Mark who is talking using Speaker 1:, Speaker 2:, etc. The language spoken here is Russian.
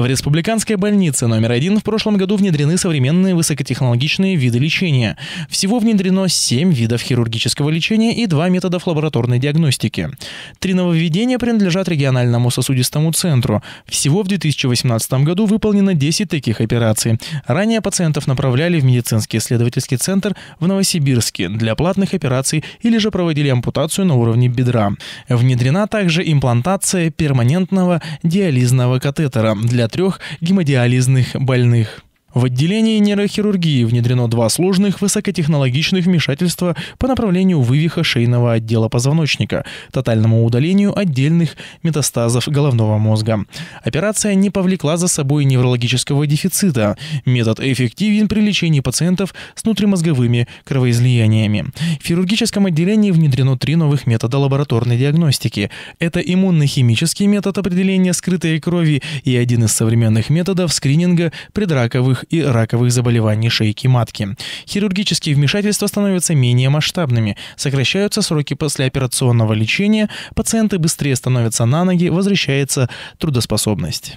Speaker 1: В республиканской больнице номер один в прошлом году внедрены современные высокотехнологичные виды лечения. Всего внедрено 7 видов хирургического лечения и 2 методов лабораторной диагностики. Три нововведения принадлежат региональному сосудистому центру. Всего в 2018 году выполнено 10 таких операций. Ранее пациентов направляли в медицинский исследовательский центр в Новосибирске для платных операций или же проводили ампутацию на уровне бедра. Внедрена также имплантация перманентного диализного катетера для 43 гемодиализных больных. В отделении нейрохирургии внедрено два сложных высокотехнологичных вмешательства по направлению вывиха шейного отдела позвоночника, тотальному удалению отдельных метастазов головного мозга. Операция не повлекла за собой неврологического дефицита. Метод эффективен при лечении пациентов с внутримозговыми кровоизлияниями хирургическом отделении внедрено три новых метода лабораторной диагностики. Это иммунно-химический метод определения скрытой крови и один из современных методов скрининга предраковых и раковых заболеваний шейки матки. Хирургические вмешательства становятся менее масштабными, сокращаются сроки послеоперационного лечения, пациенты быстрее становятся на ноги, возвращается трудоспособность.